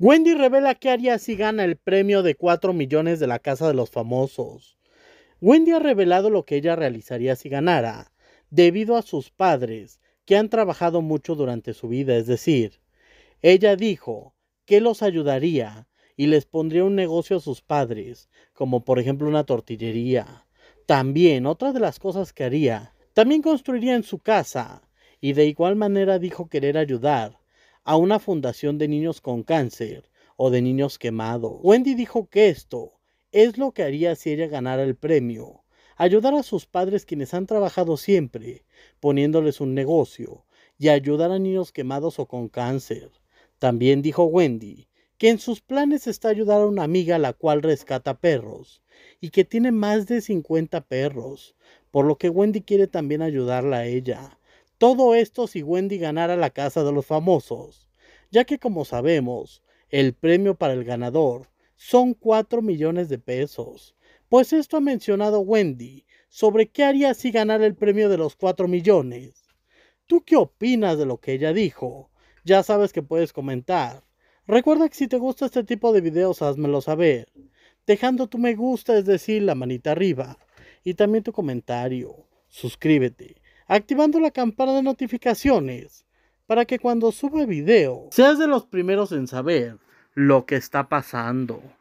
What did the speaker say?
Wendy revela qué haría si gana el premio de 4 millones de la Casa de los Famosos. Wendy ha revelado lo que ella realizaría si ganara, debido a sus padres, que han trabajado mucho durante su vida, es decir, ella dijo que los ayudaría y les pondría un negocio a sus padres, como por ejemplo una tortillería. También, otra de las cosas que haría, también construiría en su casa, y de igual manera dijo querer ayudar a una fundación de niños con cáncer o de niños quemados. Wendy dijo que esto es lo que haría si ella ganara el premio. Ayudar a sus padres quienes han trabajado siempre, poniéndoles un negocio, y ayudar a niños quemados o con cáncer. También dijo Wendy que en sus planes está ayudar a una amiga la cual rescata perros, y que tiene más de 50 perros, por lo que Wendy quiere también ayudarla a ella. Todo esto si Wendy ganara la Casa de los Famosos, ya que como sabemos, el premio para el ganador son 4 millones de pesos. Pues esto ha mencionado Wendy sobre qué haría si ganara el premio de los 4 millones. ¿Tú qué opinas de lo que ella dijo? Ya sabes que puedes comentar. Recuerda que si te gusta este tipo de videos, házmelo saber. Dejando tu me gusta, es decir, la manita arriba. Y también tu comentario. Suscríbete activando la campana de notificaciones para que cuando suba video seas de los primeros en saber lo que está pasando.